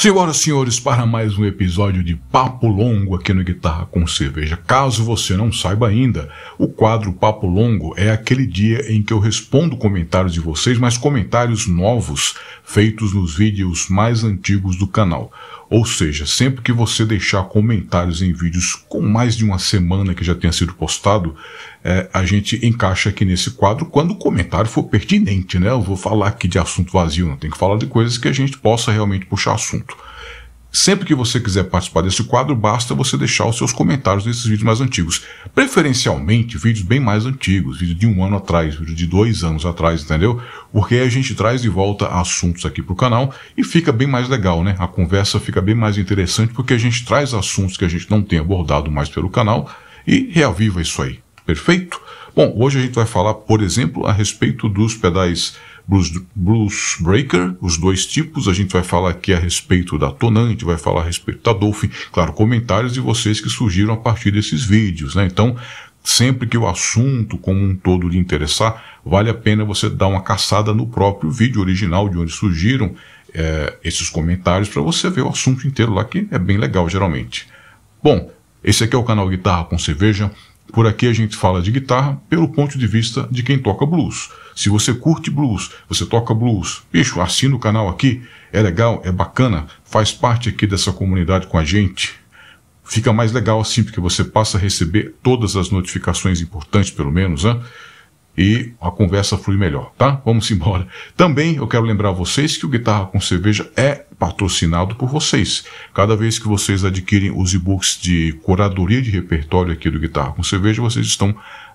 Senhoras e senhores, para mais um episódio de Papo Longo aqui no Guitarra com Cerveja. Caso você não saiba ainda, o quadro Papo Longo é aquele dia em que eu respondo comentários de vocês, mas comentários novos feitos nos vídeos mais antigos do canal. Ou seja, sempre que você deixar comentários em vídeos com mais de uma semana que já tenha sido postado, é, a gente encaixa aqui nesse quadro quando o comentário for pertinente, né? Eu vou falar aqui de assunto vazio, não tem que falar de coisas que a gente possa realmente puxar assunto. Sempre que você quiser participar desse quadro, basta você deixar os seus comentários nesses vídeos mais antigos. Preferencialmente, vídeos bem mais antigos, vídeos de um ano atrás, vídeos de dois anos atrás, entendeu? Porque aí a gente traz de volta assuntos aqui para o canal e fica bem mais legal, né? A conversa fica bem mais interessante porque a gente traz assuntos que a gente não tem abordado mais pelo canal e reaviva isso aí, perfeito? Bom, hoje a gente vai falar, por exemplo, a respeito dos pedais Blues, Blues Breaker, os dois tipos. A gente vai falar aqui a respeito da tonante, vai falar a respeito da Dolphin. Claro, comentários de vocês que surgiram a partir desses vídeos, né? Então, sempre que o assunto como um todo lhe interessar, vale a pena você dar uma caçada no próprio vídeo original de onde surgiram é, esses comentários para você ver o assunto inteiro lá, que é bem legal geralmente. Bom, esse aqui é o canal Guitarra com Cerveja. Por aqui a gente fala de guitarra pelo ponto de vista de quem toca blues. Se você curte blues, você toca blues, bicho, assina o canal aqui, é legal, é bacana, faz parte aqui dessa comunidade com a gente. Fica mais legal assim, porque você passa a receber todas as notificações importantes, pelo menos, hein? Né? e a conversa flui melhor, tá? Vamos embora. Também eu quero lembrar vocês que o Guitarra com Cerveja é patrocinado por vocês. Cada vez que vocês adquirem os e-books de curadoria de repertório aqui do Guitarra com Cerveja, vocês estão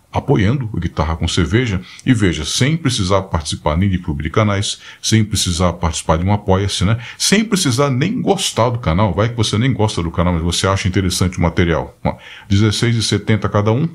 apoiando o Guitarra com Cerveja e veja, sem precisar participar nem de clube de canais, sem precisar participar de um apoia-se, né? Sem precisar nem gostar do canal, vai que você nem gosta do canal, mas você acha interessante o material. R$16,70 cada um,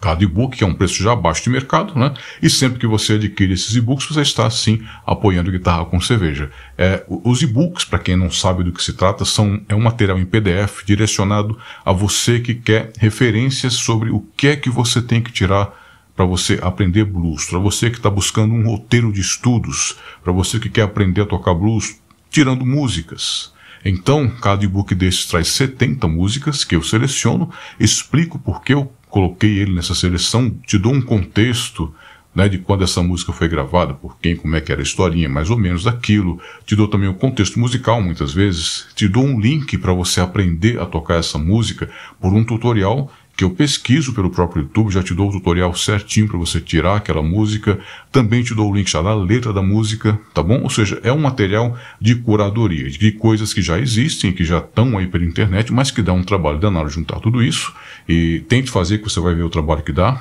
cada e-book, que é um preço já abaixo de mercado, né? E sempre que você adquire esses e-books, você está sim apoiando Guitarra com Cerveja. É, os e-books, para quem não sabe do que se trata, são é um material em PDF direcionado a você que quer referências sobre o que é que você tem que tirar para você aprender blues, para você que está buscando um roteiro de estudos, para você que quer aprender a tocar blues, tirando músicas. Então, cada e-book desses traz 70 músicas que eu seleciono, explico por que eu coloquei ele nessa seleção, te dou um contexto né, de quando essa música foi gravada, por quem, como é que era a historinha, mais ou menos daquilo. Te dou também o um contexto musical, muitas vezes. Te dou um link para você aprender a tocar essa música por um tutorial que eu pesquiso pelo próprio YouTube, já te dou o tutorial certinho para você tirar aquela música, também te dou o link já da letra da música, tá bom? Ou seja, é um material de curadoria, de coisas que já existem, que já estão aí pela internet, mas que dá um trabalho danado juntar tudo isso, e tente fazer que você vai ver o trabalho que dá,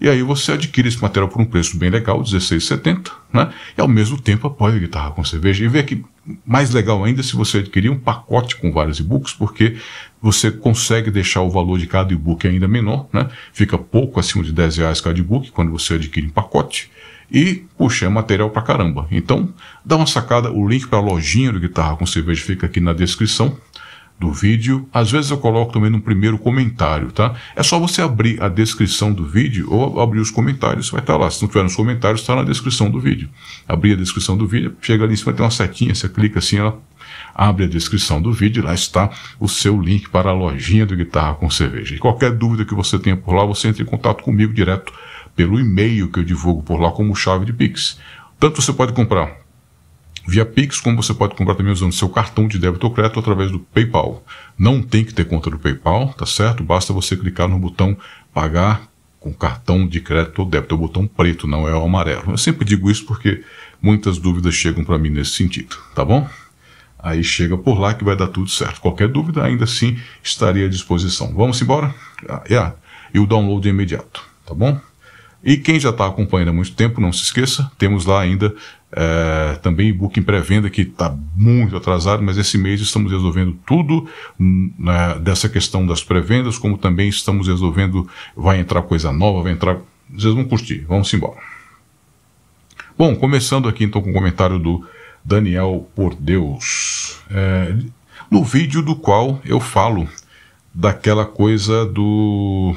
e aí você adquire esse material por um preço bem legal, R$16,70, né? E ao mesmo tempo apoia a guitarra com cerveja. E vê que mais legal ainda é se você adquirir um pacote com vários e-books, porque você consegue deixar o valor de cada e-book ainda menor, né? Fica pouco acima de 10 reais cada e-book quando você adquire em um pacote. E, puxa, é material pra caramba. Então, dá uma sacada, o link para a lojinha do Guitarra com Cerveja fica aqui na descrição do vídeo. Às vezes eu coloco também no primeiro comentário, tá? É só você abrir a descrição do vídeo ou abrir os comentários, vai estar tá lá. Se não tiver nos comentários, está na descrição do vídeo. Abrir a descrição do vídeo, chega ali em cima, tem uma setinha, você clica assim, ela abre a descrição do vídeo, lá está o seu link para a lojinha do Guitarra com Cerveja. E qualquer dúvida que você tenha por lá, você entra em contato comigo direto pelo e-mail que eu divulgo por lá como chave de Pix. Tanto você pode comprar Via Pix, como você pode comprar também usando seu cartão de débito ou crédito através do PayPal. Não tem que ter conta do PayPal, tá certo? Basta você clicar no botão pagar com cartão de crédito ou débito, é o botão preto, não é o amarelo. Eu sempre digo isso porque muitas dúvidas chegam para mim nesse sentido, tá bom? Aí chega por lá que vai dar tudo certo. Qualquer dúvida, ainda assim, estaria à disposição. Vamos embora? Ah, yeah. E o download é imediato, tá bom? E quem já está acompanhando há muito tempo, não se esqueça, temos lá ainda é, também book em pré-venda que está muito atrasado, mas esse mês estamos resolvendo tudo hum, né, dessa questão das pré-vendas, como também estamos resolvendo, vai entrar coisa nova, vai entrar. Vocês vão curtir, vamos embora. Bom, começando aqui então com o comentário do Daniel Por Deus. É, no vídeo do qual eu falo daquela coisa do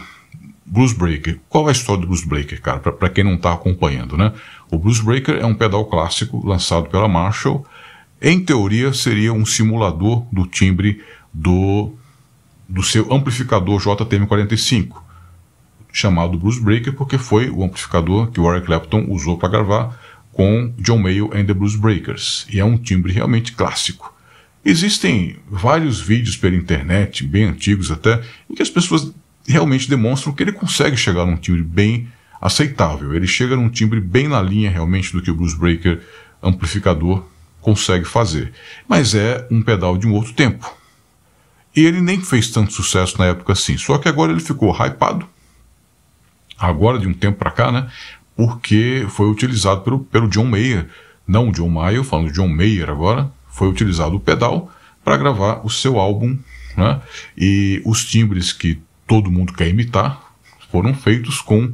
Bruce Breaker. Qual é a história do Bruce Breaker, cara? Para quem não está acompanhando, né? O Blues Breaker é um pedal clássico lançado pela Marshall. Em teoria, seria um simulador do timbre do, do seu amplificador JTM45, chamado Blues Breaker, porque foi o amplificador que Eric Clapton usou para gravar com John Mayo and the Blues Breakers, e é um timbre realmente clássico. Existem vários vídeos pela internet, bem antigos até, em que as pessoas realmente demonstram que ele consegue chegar num timbre bem aceitável. Ele chega num timbre bem na linha realmente do que o Blues Breaker amplificador consegue fazer. Mas é um pedal de um outro tempo. E ele nem fez tanto sucesso na época assim. Só que agora ele ficou hypado, agora de um tempo para cá, né? Porque foi utilizado pelo, pelo John Mayer, não o John Mayer, falando John Mayer agora, foi utilizado o pedal para gravar o seu álbum, né? E os timbres que todo mundo quer imitar foram feitos com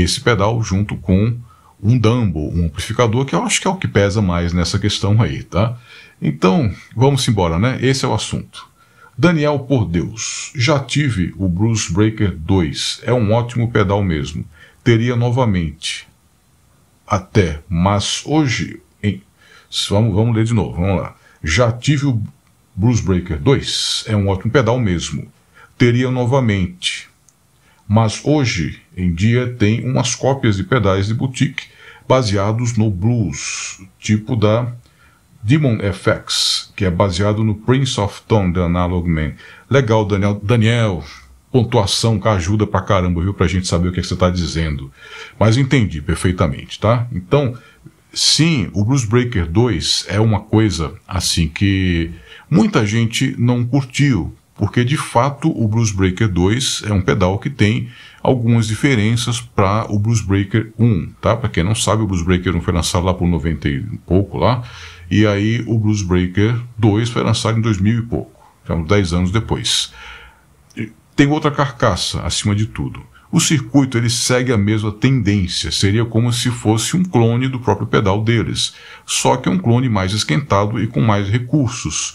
esse pedal junto com um dumbo, um amplificador, que eu acho que é o que pesa mais nessa questão aí, tá? Então, vamos embora, né? Esse é o assunto. Daniel, por Deus, já tive o Bruce Breaker 2, é um ótimo pedal mesmo. Teria novamente, até, mas hoje. Hein? Vamos, vamos ler de novo, vamos lá. Já tive o Bruce Breaker 2, é um ótimo pedal mesmo. Teria novamente, mas hoje em dia tem umas cópias de pedais de boutique baseados no blues, tipo da Demon FX, que é baseado no Prince of Tone da Analog Man. Legal, Daniel. Daniel, pontuação que ajuda pra caramba, viu? Pra gente saber o que, é que você tá dizendo. Mas entendi perfeitamente, tá? Então, sim, o Blues Breaker 2 é uma coisa assim que muita gente não curtiu, porque de fato o Blues Breaker 2 é um pedal que tem algumas diferenças para o Blues Breaker 1, tá? Para quem não sabe, o Blues Breaker 1 foi lançado lá por 90 e pouco lá, e aí o Blues Breaker 2 foi lançado em 2000 e pouco, então é 10 anos depois. Tem outra carcaça acima de tudo. O circuito ele segue a mesma tendência, seria como se fosse um clone do próprio pedal deles, só que é um clone mais esquentado e com mais recursos.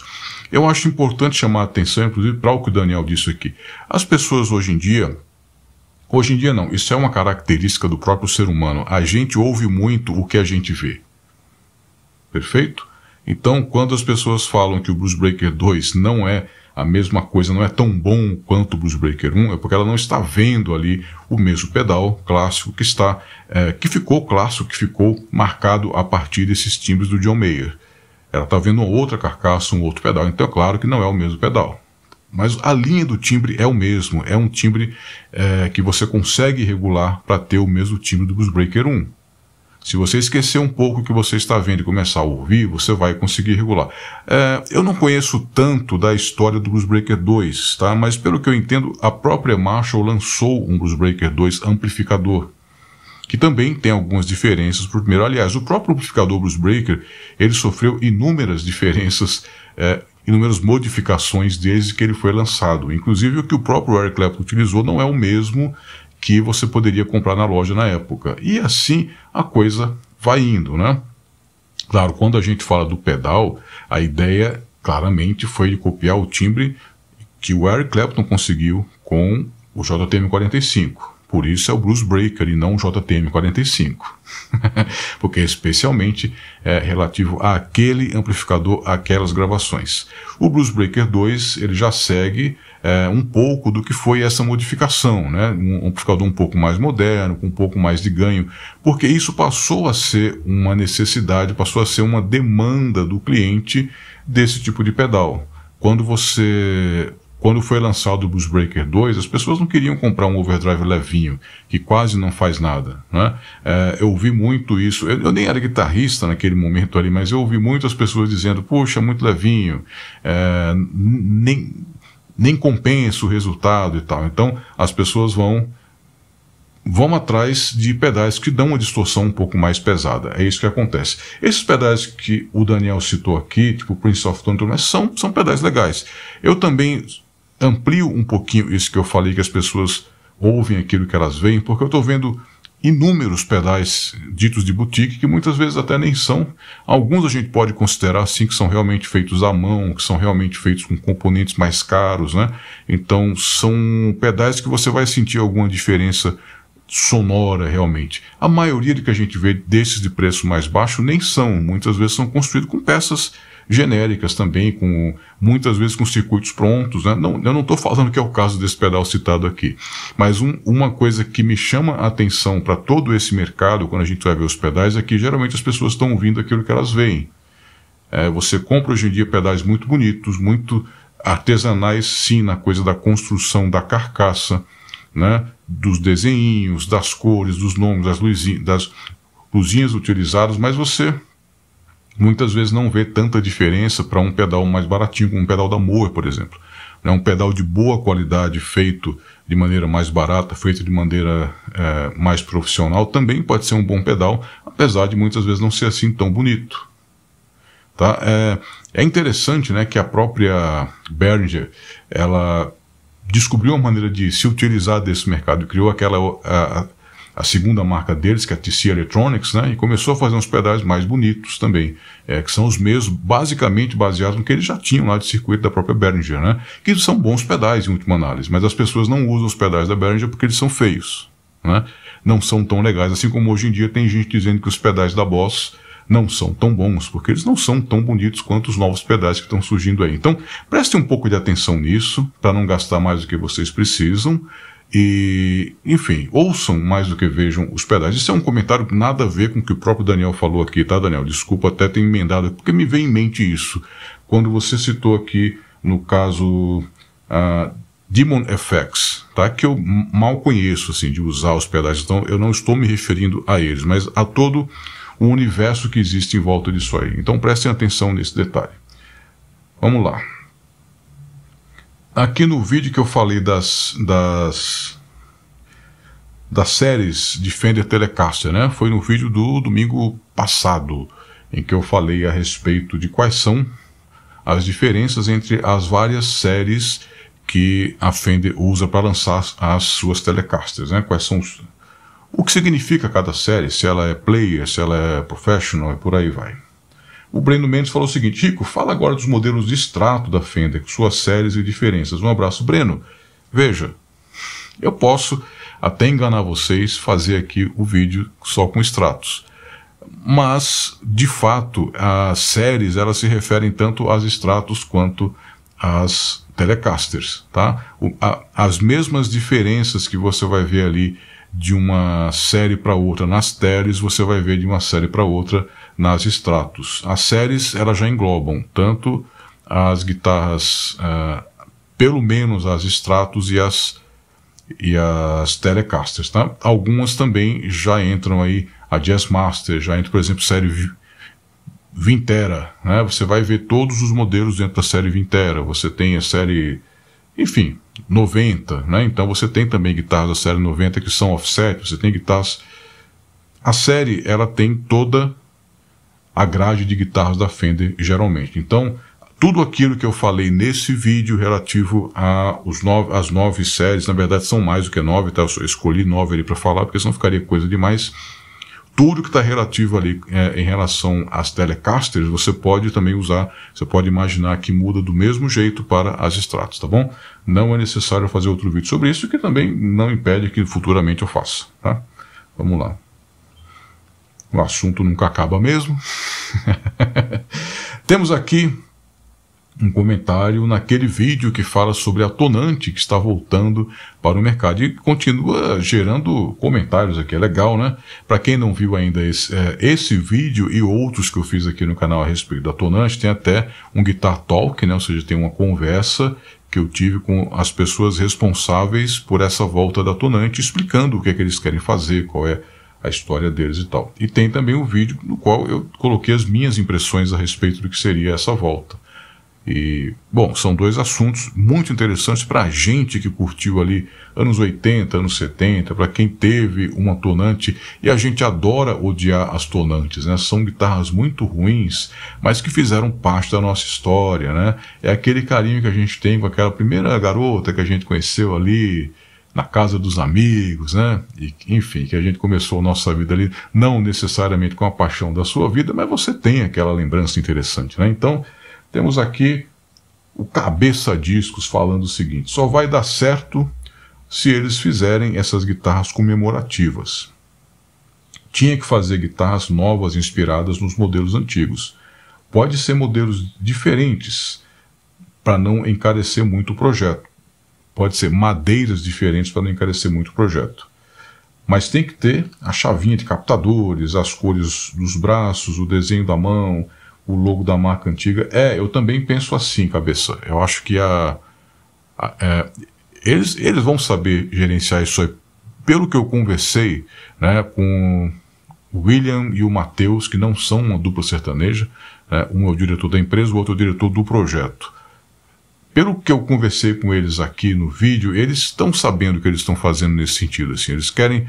Eu acho importante chamar a atenção, inclusive, para o que o Daniel disse aqui. As pessoas hoje em dia, Hoje em dia não, isso é uma característica do próprio ser humano. A gente ouve muito o que a gente vê. Perfeito? Então, quando as pessoas falam que o Bruce Breaker 2 não é a mesma coisa, não é tão bom quanto o Bruce Breaker 1, é porque ela não está vendo ali o mesmo pedal clássico que está, é, que ficou clássico, que ficou marcado a partir desses timbres do John Mayer. Ela está vendo outra carcaça, um outro pedal, então é claro que não é o mesmo pedal. Mas a linha do timbre é o mesmo, é um timbre é, que você consegue regular para ter o mesmo timbre do Blues Breaker 1. Se você esquecer um pouco o que você está vendo e começar a ouvir, você vai conseguir regular. É, eu não conheço tanto da história do Blues Breaker 2, tá? mas pelo que eu entendo, a própria Marshall lançou um Blues Breaker 2 amplificador que também tem algumas diferenças para o primeiro. Aliás, o próprio amplificador Blues Breaker, ele sofreu inúmeras diferenças, é, inúmeras modificações desde que ele foi lançado. Inclusive, o que o próprio Eric Clapton utilizou não é o mesmo que você poderia comprar na loja na época. E assim a coisa vai indo, né? Claro, quando a gente fala do pedal, a ideia claramente foi de copiar o timbre que o Eric Clapton conseguiu com o JTM45. Por isso é o Blues Breaker e não o JTM45, porque especialmente é, relativo àquele amplificador, aquelas gravações. O Blues Breaker 2 ele já segue é, um pouco do que foi essa modificação, né? um amplificador um pouco mais moderno, com um pouco mais de ganho, porque isso passou a ser uma necessidade, passou a ser uma demanda do cliente desse tipo de pedal. Quando você quando foi lançado o Blues Breaker 2, as pessoas não queriam comprar um overdrive levinho, que quase não faz nada. Né? É, eu ouvi muito isso, eu, eu, nem era guitarrista naquele momento ali, mas eu ouvi muitas pessoas dizendo: Poxa, muito levinho, é, nem, nem compensa o resultado e tal. Então as pessoas vão vão atrás de pedais que dão uma distorção um pouco mais pesada. É isso que acontece. Esses pedais que o Daniel citou aqui, tipo Prince of Thorns, são, são pedais legais. Eu também amplio um pouquinho isso que eu falei, que as pessoas ouvem aquilo que elas veem, porque eu estou vendo inúmeros pedais ditos de boutique que muitas vezes até nem são. Alguns a gente pode considerar sim que são realmente feitos à mão, que são realmente feitos com componentes mais caros, né? Então são pedais que você vai sentir alguma diferença sonora realmente. A maioria do que a gente vê desses de preço mais baixo nem são, muitas vezes são construídos com peças genéricas também, com muitas vezes com circuitos prontos. Né? Não, eu não estou falando que é o caso desse pedal citado aqui, mas um, uma coisa que me chama a atenção para todo esse mercado, quando a gente vai ver os pedais, é que geralmente as pessoas estão ouvindo aquilo que elas veem. É, você compra hoje em dia pedais muito bonitos, muito artesanais, sim, na coisa da construção da carcaça, né? dos desenhinhos, das cores, dos nomes, das, luzinhas, das luzinhas utilizadas, mas você muitas vezes não vê tanta diferença para um pedal mais baratinho, como um pedal da Moa, por exemplo. É um pedal de boa qualidade, feito de maneira mais barata, feito de maneira é, mais profissional, também pode ser um bom pedal, apesar de muitas vezes não ser assim tão bonito. Tá? É, é interessante né, que a própria Behringer, ela descobriu uma maneira de se utilizar desse mercado, criou aquela... A, a, a segunda marca deles, que é a TC Electronics, né, e começou a fazer uns pedais mais bonitos também, é, que são os mesmos, basicamente baseados no que eles já tinham lá de circuito da própria Behringer, né, que são bons pedais em última análise, mas as pessoas não usam os pedais da Behringer porque eles são feios, né, não são tão legais, assim como hoje em dia tem gente dizendo que os pedais da Boss não são tão bons, porque eles não são tão bonitos quanto os novos pedais que estão surgindo aí. Então, prestem um pouco de atenção nisso, para não gastar mais do que vocês precisam. E, enfim, ouçam mais do que vejam os pedais. Isso é um comentário que nada a ver com o que o próprio Daniel falou aqui, tá, Daniel? Desculpa até ter emendado, porque me vem em mente isso. Quando você citou aqui, no caso, uh, Demon FX, tá? Que eu mal conheço, assim, de usar os pedais. Então, eu não estou me referindo a eles, mas a todo o universo que existe em volta disso aí. Então, prestem atenção nesse detalhe. Vamos lá. Aqui no vídeo que eu falei das, das, das séries de Fender Telecaster, né? Foi no vídeo do domingo passado, em que eu falei a respeito de quais são as diferenças entre as várias séries que a Fender usa para lançar as suas Telecasters, né? Quais são os, o que significa cada série, se ela é player, se ela é professional e por aí vai. O Breno Mendes falou o seguinte: Chico, fala agora dos modelos de extrato da Fender, suas séries e diferenças. Um abraço, Breno. Veja, eu posso até enganar vocês, fazer aqui o vídeo só com extratos. Mas, de fato, as séries elas se referem tanto às extratos quanto às telecasters, tá? O, a, as mesmas diferenças que você vai ver ali de uma série para outra nas teles, você vai ver de uma série para outra nas Stratos. As séries elas já englobam tanto as guitarras, uh, pelo menos as Stratos e as e as Telecasters, tá? Algumas também já entram aí, a Jazz Master já entra, por exemplo, série Vintera, né? Você vai ver todos os modelos dentro da série Vintera. Você tem a série, enfim, 90, né? Então você tem também guitarras da série 90 que são offset, você tem guitarras a série ela tem toda a grade de guitarras da Fender geralmente. Então, tudo aquilo que eu falei nesse vídeo relativo às nove, nove séries, na verdade são mais do que nove, tá? Eu escolhi nove ali para falar, porque senão ficaria coisa demais. Tudo que está relativo ali é, em relação às telecasters, você pode também usar, você pode imaginar que muda do mesmo jeito para as extratos, tá bom? Não é necessário fazer outro vídeo sobre isso, que também não impede que futuramente eu faça, tá? Vamos lá. O assunto nunca acaba mesmo. Temos aqui um comentário naquele vídeo que fala sobre a Tonante que está voltando para o mercado e continua gerando comentários aqui. É legal, né? Para quem não viu ainda esse, é, esse vídeo e outros que eu fiz aqui no canal a respeito da Tonante, tem até um Guitar Talk, né? Ou seja, tem uma conversa que eu tive com as pessoas responsáveis por essa volta da Tonante, explicando o que é que eles querem fazer, qual é a história deles e tal. E tem também um vídeo no qual eu coloquei as minhas impressões a respeito do que seria essa volta. E, bom, são dois assuntos muito interessantes para a gente que curtiu ali anos 80, anos 70, para quem teve uma tonante, e a gente adora odiar as tonantes, né? São guitarras muito ruins, mas que fizeram parte da nossa história, né? É aquele carinho que a gente tem com aquela primeira garota que a gente conheceu ali, na casa dos amigos, né? E, enfim, que a gente começou a nossa vida ali, não necessariamente com a paixão da sua vida, mas você tem aquela lembrança interessante, né? Então, temos aqui o cabeça discos falando o seguinte: só vai dar certo se eles fizerem essas guitarras comemorativas. Tinha que fazer guitarras novas inspiradas nos modelos antigos. Pode ser modelos diferentes para não encarecer muito o projeto pode ser madeiras diferentes para não encarecer muito o projeto. Mas tem que ter a chavinha de captadores, as cores dos braços, o desenho da mão, o logo da marca antiga. É, eu também penso assim, cabeça. Eu acho que a, a é, eles, eles vão saber gerenciar isso aí. Pelo que eu conversei né, com o William e o Matheus, que não são uma dupla sertaneja, né, um é o diretor da empresa, o outro é o diretor do projeto pelo que eu conversei com eles aqui no vídeo, eles estão sabendo o que eles estão fazendo nesse sentido. Assim, eles querem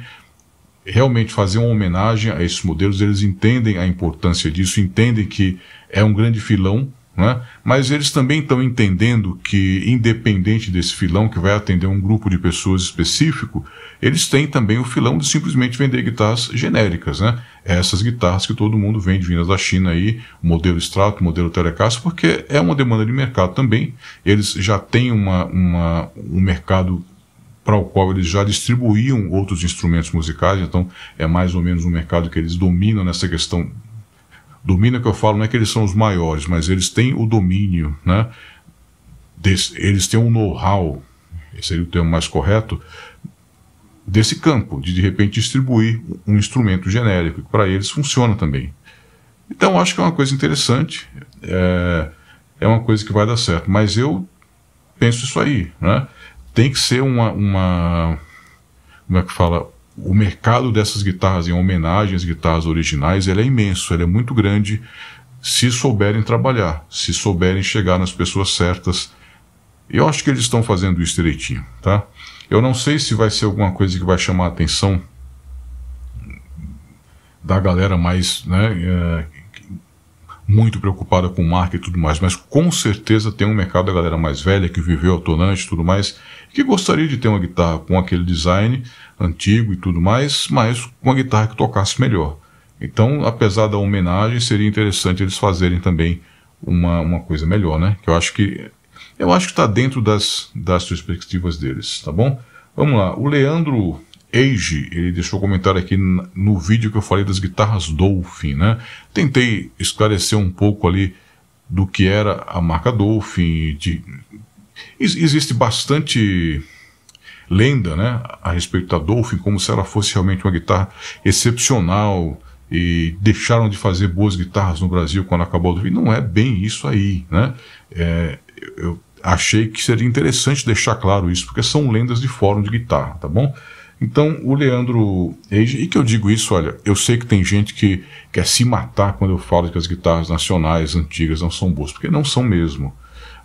realmente fazer uma homenagem a esses modelos, eles entendem a importância disso, entendem que é um grande filão né? mas eles também estão entendendo que, independente desse filão que vai atender um grupo de pessoas específico, eles têm também o filão de simplesmente vender guitarras genéricas. Né? Essas guitarras que todo mundo vende vindas da China, aí, modelo extrato, modelo Telecaster, porque é uma demanda de mercado também. Eles já têm uma, uma um mercado para o qual eles já distribuíam outros instrumentos musicais, então é mais ou menos um mercado que eles dominam nessa questão Domínio é que eu falo não é que eles são os maiores, mas eles têm o domínio, né? Des, eles têm um know-how, esse seria o termo mais correto, desse campo, de de repente distribuir um instrumento genérico, que para eles funciona também. Então, acho que é uma coisa interessante, é, é uma coisa que vai dar certo, mas eu penso isso aí, né? Tem que ser uma, uma como é que fala, o mercado dessas guitarras em homenagem às guitarras originais ele é imenso, ele é muito grande se souberem trabalhar, se souberem chegar nas pessoas certas. Eu acho que eles estão fazendo isso direitinho, tá? Eu não sei se vai ser alguma coisa que vai chamar a atenção da galera mais, né, é, muito preocupada com marca e tudo mais, mas com certeza tem um mercado da galera mais velha que viveu a tonante e tudo mais, que gostaria de ter uma guitarra com aquele design antigo e tudo mais, mas com uma guitarra que tocasse melhor. Então, apesar da homenagem, seria interessante eles fazerem também uma, uma coisa melhor, né? Que eu acho que eu acho que está dentro das, das perspectivas deles, tá bom? Vamos lá. O Leandro Age, ele deixou comentário aqui no vídeo que eu falei das guitarras Dolphin, né? Tentei esclarecer um pouco ali do que era a marca Dolphin, de existe bastante lenda né, a respeito da Dolphin, como se ela fosse realmente uma guitarra excepcional e deixaram de fazer boas guitarras no Brasil quando acabou a Dolphin. Não é bem isso aí, né? É, eu achei que seria interessante deixar claro isso, porque são lendas de fórum de guitarra, tá bom? Então, o Leandro e que eu digo isso, olha, eu sei que tem gente que quer se matar quando eu falo que as guitarras nacionais antigas não são boas, porque não são mesmo.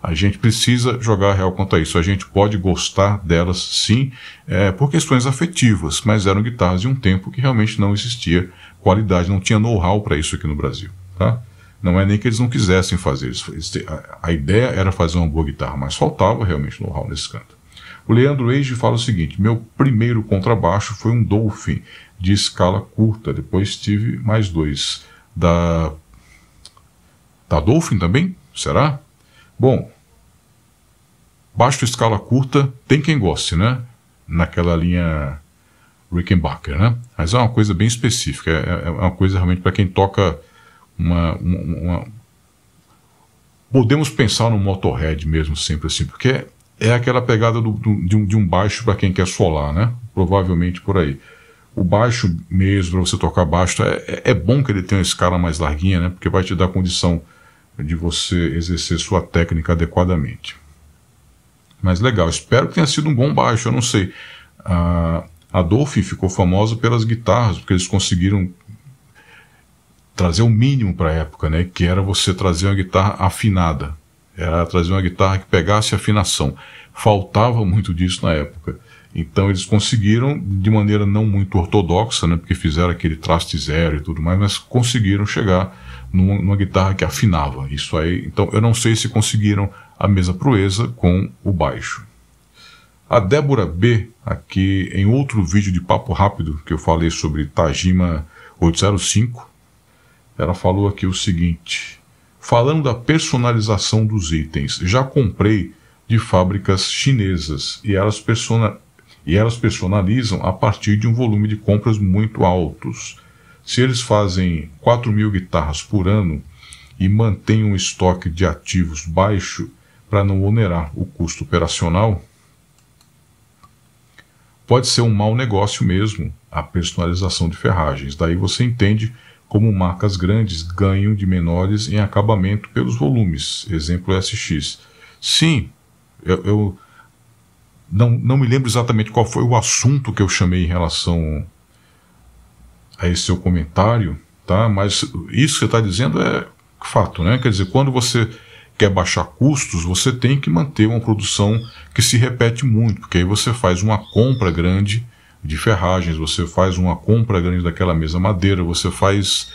A gente precisa jogar real contra isso. A gente pode gostar delas, sim, é, por questões afetivas, mas eram guitarras de um tempo que realmente não existia qualidade, não tinha know-how para isso aqui no Brasil. Tá? Não é nem que eles não quisessem fazer isso. A ideia era fazer uma boa guitarra, mas faltava realmente know-how nesse canto. O Leandro Age fala o seguinte: meu primeiro contrabaixo foi um Dolphin de escala curta, depois tive mais dois. Da, da Dolphin também? Será? Bom, baixo escala curta, tem quem goste, né? Naquela linha Rickenbacker, né? Mas é uma coisa bem específica, é, é, é uma coisa realmente para quem toca uma, uma, uma, Podemos pensar no motorhead mesmo, sempre assim, porque é aquela pegada do, do, de, um, de, um, baixo para quem quer solar, né? Provavelmente por aí. O baixo mesmo, para você tocar baixo, é, é, é bom que ele tenha uma escala mais larguinha, né? Porque vai te dar condição de você exercer sua técnica adequadamente. Mas legal, espero que tenha sido um bom baixo, eu não sei. A Adolf ficou famosa pelas guitarras, porque eles conseguiram trazer o mínimo para a época, né? que era você trazer uma guitarra afinada. Era trazer uma guitarra que pegasse afinação. Faltava muito disso na época. Então eles conseguiram, de maneira não muito ortodoxa, né? porque fizeram aquele traste zero e tudo mais, mas conseguiram chegar numa, numa, guitarra que afinava. Isso aí, então eu não sei se conseguiram a mesma proeza com o baixo. A Débora B, aqui em outro vídeo de papo rápido que eu falei sobre Tajima 805, ela falou aqui o seguinte: falando da personalização dos itens, já comprei de fábricas chinesas e elas, persona, e elas personalizam a partir de um volume de compras muito altos. Se eles fazem 4 mil guitarras por ano e mantêm um estoque de ativos baixo para não onerar o custo operacional, pode ser um mau negócio mesmo a personalização de ferragens. Daí você entende como marcas grandes ganham de menores em acabamento pelos volumes, exemplo SX. Sim, eu, eu não, não me lembro exatamente qual foi o assunto que eu chamei em relação a esse seu comentário, tá? Mas isso que você está dizendo é fato, né? Quer dizer, quando você quer baixar custos, você tem que manter uma produção que se repete muito, porque aí você faz uma compra grande de ferragens, você faz uma compra grande daquela mesma madeira, você faz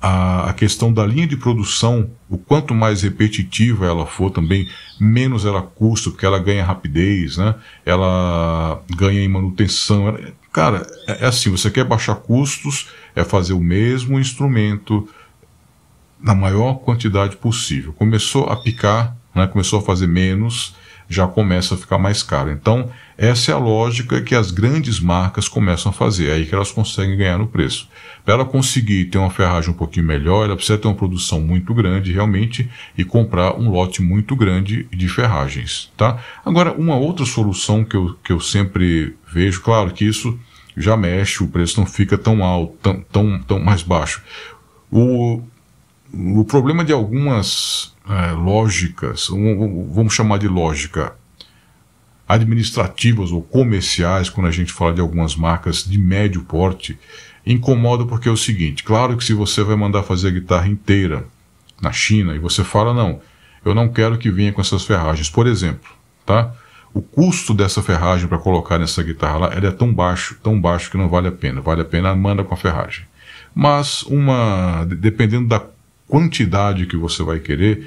a, a questão da linha de produção, o quanto mais repetitiva ela for também, menos ela custa, porque ela ganha rapidez, né? Ela ganha em manutenção. Ela, cara, é, é assim, você quer baixar custos, é fazer o mesmo instrumento na maior quantidade possível. Começou a picar, né? começou a fazer menos, já começa a ficar mais caro. Então, essa é a lógica que as grandes marcas começam a fazer, é aí que elas conseguem ganhar no preço. Para ela conseguir ter uma ferragem um pouquinho melhor, ela precisa ter uma produção muito grande realmente e comprar um lote muito grande de ferragens. Tá? Agora, uma outra solução que eu, que eu sempre vejo, claro que isso já mexe, o preço não fica tão alto, tão, tão, tão mais baixo. O, o problema de algumas é, lógicas, um, vamos chamar de lógica, administrativas ou comerciais, quando a gente fala de algumas marcas de médio porte, incomoda porque é o seguinte: claro que se você vai mandar fazer a guitarra inteira na China e você fala, não, eu não quero que venha com essas ferragens, por exemplo, tá? O custo dessa ferragem para colocar nessa guitarra lá, é tão baixo, tão baixo que não vale a pena. Vale a pena, manda com a ferragem. Mas uma, dependendo da quantidade que você vai querer,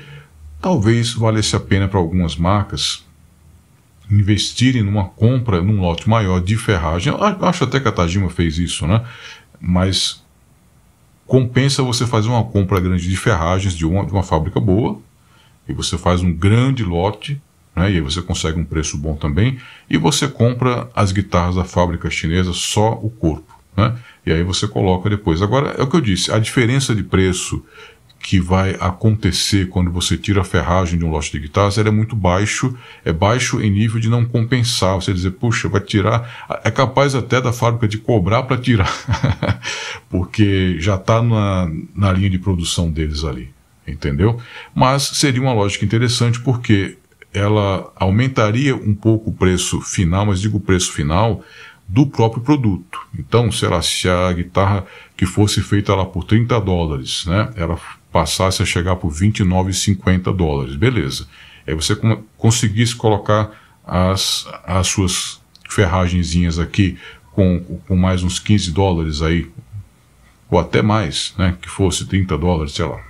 talvez valesse a pena para algumas marcas investirem numa compra num lote maior de ferragem. Acho até que a Tajima fez isso, né? Mas compensa você fazer uma compra grande de ferragens de uma, de uma fábrica boa, e você faz um grande lote, né? e aí você consegue um preço bom também, e você compra as guitarras da fábrica chinesa só o corpo. Né? E aí você coloca depois. Agora, é o que eu disse, a diferença de preço que vai acontecer quando você tira a ferragem de um lote de guitarras é muito baixo, é baixo em nível de não compensar. Você dizer, puxa, vai tirar, é capaz até da fábrica de cobrar para tirar, porque já está na, na linha de produção deles ali, entendeu? Mas seria uma lógica interessante porque ela aumentaria um pouco o preço final, mas digo o preço final do próprio produto. Então, sei lá, se a guitarra que fosse feita lá por 30 dólares, né, ela passasse a chegar por 29,50 dólares. Beleza. Aí você conseguisse colocar as, as suas ferragenzinhas aqui com, com mais uns 15 dólares aí, ou até mais, né, que fosse 30 dólares, sei lá.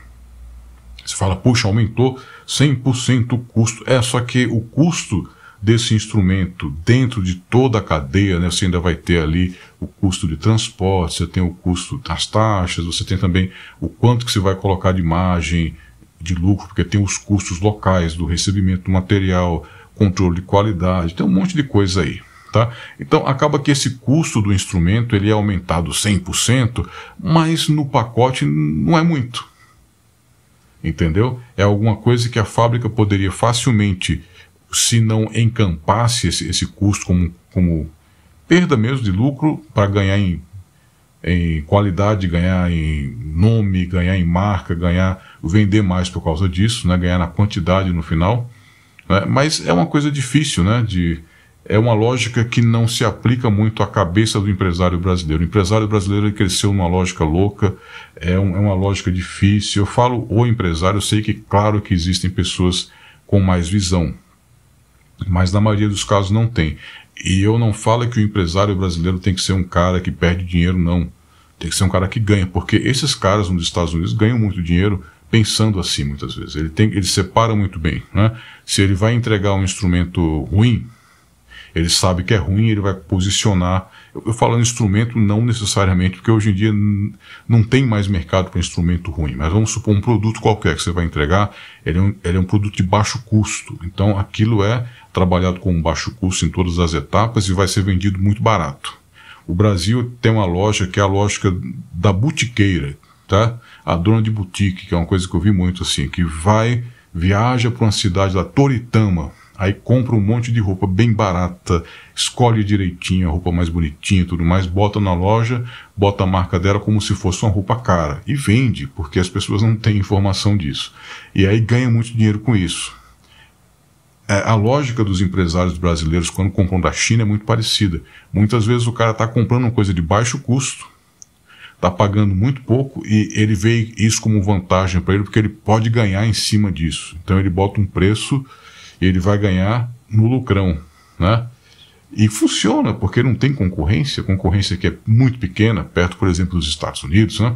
Você fala, puxa, aumentou 100% o custo. É, só que o custo desse instrumento dentro de toda a cadeia, né? você ainda vai ter ali o custo de transporte, você tem o custo das taxas, você tem também o quanto que você vai colocar de margem, de lucro, porque tem os custos locais do recebimento do material, controle de qualidade, tem um monte de coisa aí. Tá? Então acaba que esse custo do instrumento ele é aumentado 100%, mas no pacote não é muito. Entendeu? É alguma coisa que a fábrica poderia facilmente se não encampasse esse, esse custo como, como perda mesmo de lucro para ganhar em, em qualidade, ganhar em nome, ganhar em marca, ganhar vender mais por causa disso, né? ganhar na quantidade no final. Né? Mas é uma coisa difícil, né? De, é uma lógica que não se aplica muito à cabeça do empresário brasileiro. O empresário brasileiro cresceu numa lógica louca, é, um, é uma lógica difícil. Eu falo o empresário, eu sei que, claro, que existem pessoas com mais visão, mas na maioria dos casos não tem. E eu não falo que o empresário brasileiro tem que ser um cara que perde dinheiro, não. Tem que ser um cara que ganha, porque esses caras nos Estados Unidos ganham muito dinheiro pensando assim muitas vezes. Ele, tem, ele separa muito bem. Né? Se ele vai entregar um instrumento ruim, ele sabe que é ruim, ele vai posicionar. Eu, eu falo instrumento não necessariamente, porque hoje em dia não tem mais mercado para instrumento ruim, mas vamos supor um produto qualquer que você vai entregar, ele é um, ele é um produto de baixo custo. Então aquilo é trabalhado com um baixo custo em todas as etapas e vai ser vendido muito barato. O Brasil tem uma loja que é a lógica da butiqueira, tá? A dona de boutique, que é uma coisa que eu vi muito assim, que vai, viaja para uma cidade da Toritama, aí compra um monte de roupa bem barata, escolhe direitinho a roupa mais bonitinha e tudo mais, bota na loja, bota a marca dela como se fosse uma roupa cara e vende, porque as pessoas não têm informação disso. E aí ganha muito dinheiro com isso. É, a lógica dos empresários brasileiros quando compram da China é muito parecida. Muitas vezes o cara está comprando uma coisa de baixo custo, está pagando muito pouco e ele vê isso como vantagem para ele, porque ele pode ganhar em cima disso. Então ele bota um preço e ele vai ganhar no lucrão. Né? E funciona, porque não tem concorrência, concorrência que é muito pequena, perto, por exemplo, dos Estados Unidos. Né?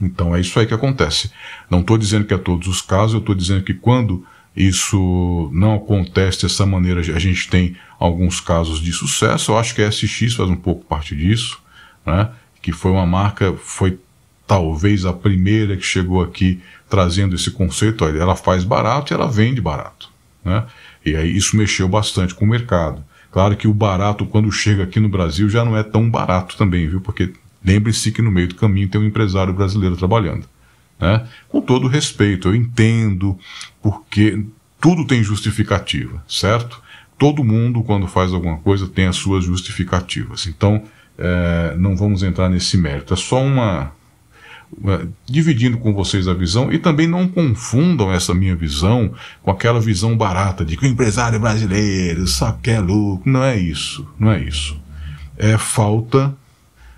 Então é isso aí que acontece. Não estou dizendo que é todos os casos, eu estou dizendo que quando isso não acontece dessa maneira. A gente tem alguns casos de sucesso. Eu acho que a SX faz um pouco parte disso, né? que foi uma marca, foi talvez a primeira que chegou aqui trazendo esse conceito. Olha, ela faz barato e ela vende barato. Né? E aí isso mexeu bastante com o mercado. Claro que o barato, quando chega aqui no Brasil, já não é tão barato também, viu? Porque lembre-se que no meio do caminho tem um empresário brasileiro trabalhando. Né? Com todo respeito, eu entendo, porque tudo tem justificativa, certo? Todo mundo, quando faz alguma coisa, tem as suas justificativas. Então, é, não vamos entrar nesse mérito. É só uma, uma. dividindo com vocês a visão e também não confundam essa minha visão com aquela visão barata de que o empresário é brasileiro só quer lucro. Não é isso, não é isso. É falta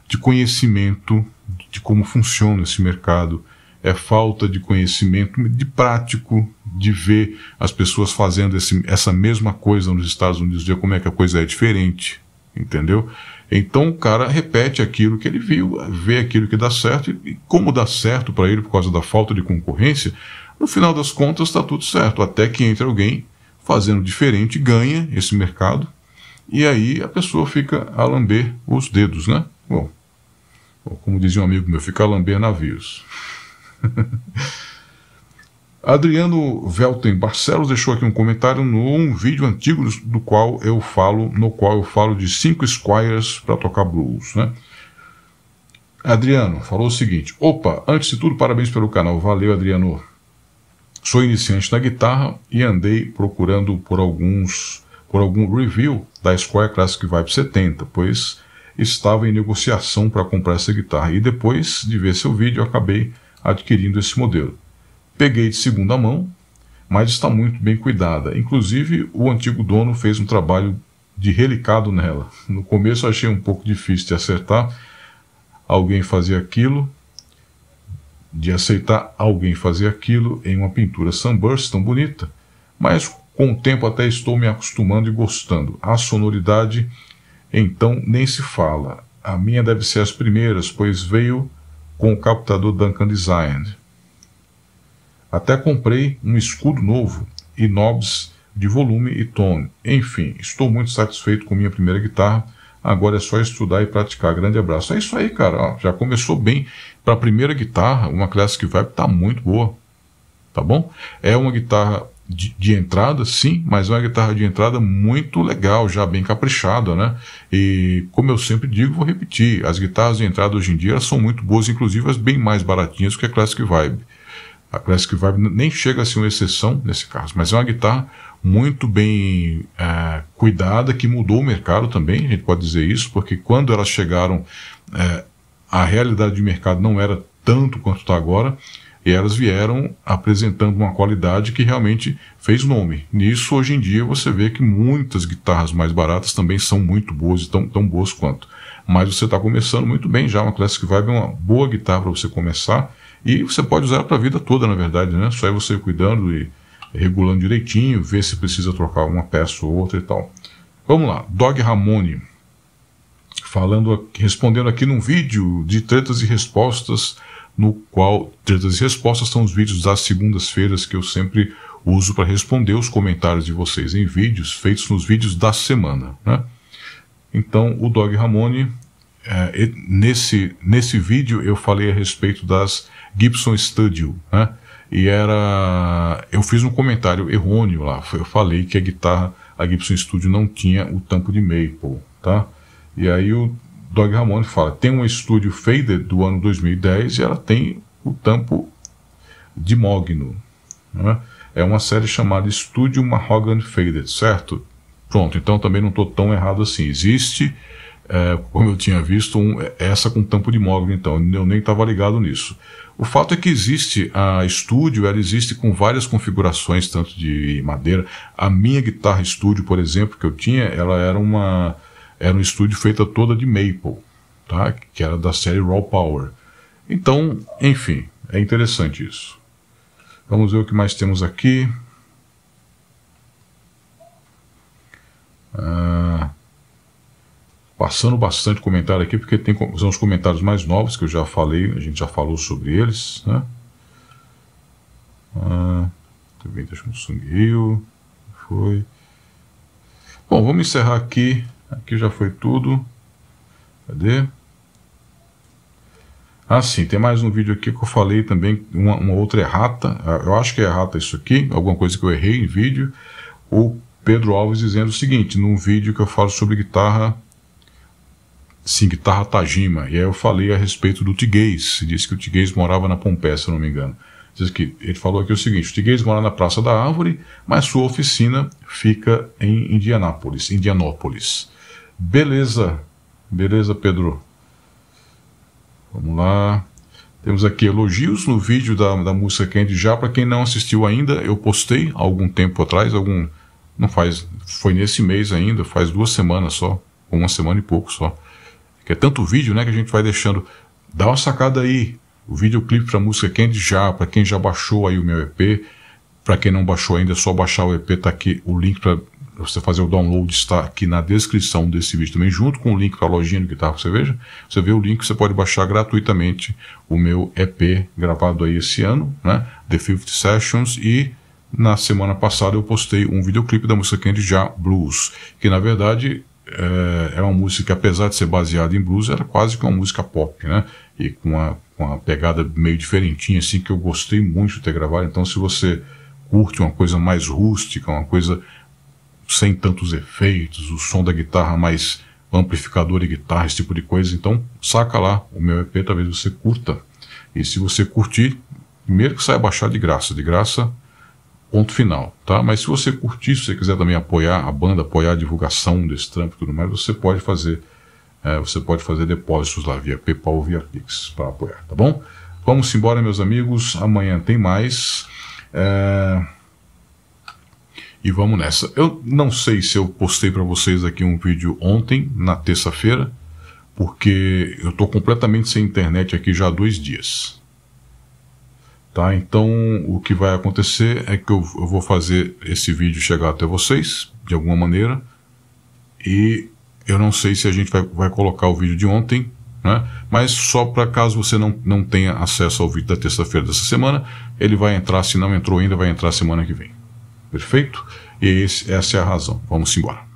de conhecimento de como funciona esse mercado, é falta de conhecimento de prático, de ver as pessoas fazendo esse, essa mesma coisa nos Estados Unidos, ver como é que a coisa é diferente, entendeu? Então o cara repete aquilo que ele viu, vê aquilo que dá certo, e como dá certo para ele por causa da falta de concorrência, no final das contas está tudo certo, até que entre alguém fazendo diferente, ganha esse mercado, e aí a pessoa fica a lamber os dedos, né? Bom, como dizia um amigo meu, fica a lamber navios. Adriano Velten Barcelos deixou aqui um comentário num vídeo antigo do qual eu falo, no qual eu falo de cinco squires para tocar blues, né? Adriano falou o seguinte: "Opa, antes de tudo, parabéns pelo canal. Valeu, Adriano. Sou iniciante na guitarra e andei procurando por alguns por algum review da Squire Classic Vibe 70, pois estava em negociação para comprar essa guitarra. E depois de ver seu vídeo, acabei adquirindo esse modelo. Peguei de segunda mão, mas está muito bem cuidada. Inclusive, o antigo dono fez um trabalho de relicado nela. No começo achei um pouco difícil de acertar alguém fazer aquilo, de aceitar alguém fazer aquilo em uma pintura sunburst tão bonita, mas com o tempo até estou me acostumando e gostando. A sonoridade, então, nem se fala. A minha deve ser as primeiras, pois veio com o captador Duncan Design. Até comprei um escudo novo e knobs de volume e tom. Enfim, estou muito satisfeito com minha primeira guitarra. Agora é só estudar e praticar. Grande abraço. É isso aí, cara. Já começou bem. Para a primeira guitarra, uma Classic Vibe está muito boa. Tá bom? É uma guitarra de, de, entrada, sim, mas é uma guitarra de entrada muito legal, já bem caprichada, né? E como eu sempre digo, vou repetir, as guitarras de entrada hoje em dia são muito boas, inclusive as bem mais baratinhas que a Classic Vibe. A Classic Vibe nem chega a ser uma exceção nesse caso, mas é uma guitarra muito bem é, cuidada, que mudou o mercado também, a gente pode dizer isso, porque quando elas chegaram, é, a realidade de mercado não era tanto quanto está agora, e elas vieram apresentando uma qualidade que realmente fez nome. Nisso, hoje em dia, você vê que muitas guitarras mais baratas também são muito boas e tão, tão boas quanto. Mas você está começando muito bem já. Uma Classic Vibe é uma boa guitarra para você começar. E você pode usar para a vida toda, na verdade, né? Só é você cuidando e regulando direitinho, ver se precisa trocar uma peça ou outra e tal. Vamos lá, Dog Ramone. Falando, respondendo aqui num vídeo de tretas e respostas no qual as respostas são os vídeos das segundas-feiras que eu sempre uso para responder os comentários de vocês em vídeos feitos nos vídeos da semana. Né? Então, o Dog Ramone, é, nesse, nesse vídeo eu falei a respeito das Gibson Studio, né? e era. Eu fiz um comentário errôneo lá, eu falei que a guitarra, a Gibson Studio não tinha o tampo de maple, tá? E aí o Dog Ramone fala, tem um estúdio Fader do ano 2010 e ela tem o tampo de mogno. Né? É uma série chamada Estúdio Mahogany Fader, certo? Pronto, então também não estou tão errado assim. Existe, é, como eu tinha visto, um, essa com tampo de mogno, então eu nem estava ligado nisso. O fato é que existe a estúdio, ela existe com várias configurações, tanto de madeira. A minha guitarra estúdio, por exemplo, que eu tinha, ela era uma era um estúdio feita toda de Maple, tá? que era da série Raw Power. Então, enfim, é interessante isso. Vamos ver o que mais temos aqui. Ah, passando bastante comentário aqui, porque tem são os comentários mais novos que eu já falei, a gente já falou sobre eles. Né? Ah, também deixa um Foi. Bom, vamos encerrar aqui Aqui já foi tudo. Cadê? Ah, sim, tem mais um vídeo aqui que eu falei também, uma, uma outra errata. Ah, eu acho que é errata isso aqui, alguma coisa que eu errei em vídeo. O Pedro Alves dizendo o seguinte, num vídeo que eu falo sobre guitarra, sim, guitarra Tajima. E aí eu falei a respeito do Tiguez. Disse que o Tiguez morava na Pompeia, se não me engano. Diz que ele falou aqui o seguinte: o Tiguez mora na Praça da Árvore, mas sua oficina fica em Indianápolis, Indianópolis. Beleza. Beleza, Pedro. Vamos lá. Temos aqui elogios no vídeo da, da música Candy já. Para quem não assistiu ainda, eu postei algum tempo atrás, algum. Não faz. Foi nesse mês ainda, faz duas semanas só. Uma semana e pouco só. Que é tanto vídeo, né, que a gente vai deixando. Dá uma sacada aí. O videoclipe para a música Candy já, para quem já baixou aí o meu EP. Para quem não baixou ainda, é só baixar o EP, tá aqui o link para você fazer o download está aqui na descrição desse vídeo também, junto com o link para a lojinha do Guitarra que Você vê o link, você pode baixar gratuitamente o meu EP gravado aí esse ano, né? The 50 Sessions e na semana passada eu postei um videoclipe da música Candy Já Blues, que na verdade eh, é, uma música que apesar de ser baseada em blues, era quase que uma música pop, né? E com uma, com uma pegada meio diferentinha, assim, que eu gostei muito de ter gravado. Então se você curte uma coisa mais rústica, uma coisa sem tantos efeitos, o som da guitarra mais amplificador e guitarra, esse tipo de coisa. Então, saca lá o meu EP, talvez você curta. E se você curtir, primeiro que saia baixar de graça, de graça, ponto final, tá? Mas se você curtir, se você quiser também apoiar a banda, apoiar a divulgação desse trampo e tudo mais, você pode fazer, é, você pode fazer depósitos lá via PayPal ou via Pix para apoiar, tá bom? Vamos embora, meus amigos. Amanhã tem mais. É e vamos nessa. Eu não sei se eu postei para vocês aqui um vídeo ontem, na terça-feira, porque eu estou completamente sem internet aqui já há dois dias. Tá? Então, o que vai acontecer é que eu, eu vou fazer esse vídeo chegar até vocês, de alguma maneira, e eu não sei se a gente vai, vai colocar o vídeo de ontem, né? mas só para caso você não, não tenha acesso ao vídeo da terça-feira dessa semana, ele vai entrar, se não entrou ainda, vai entrar semana que vem. Perfeito? E esse, essa é a razão. Vamos embora.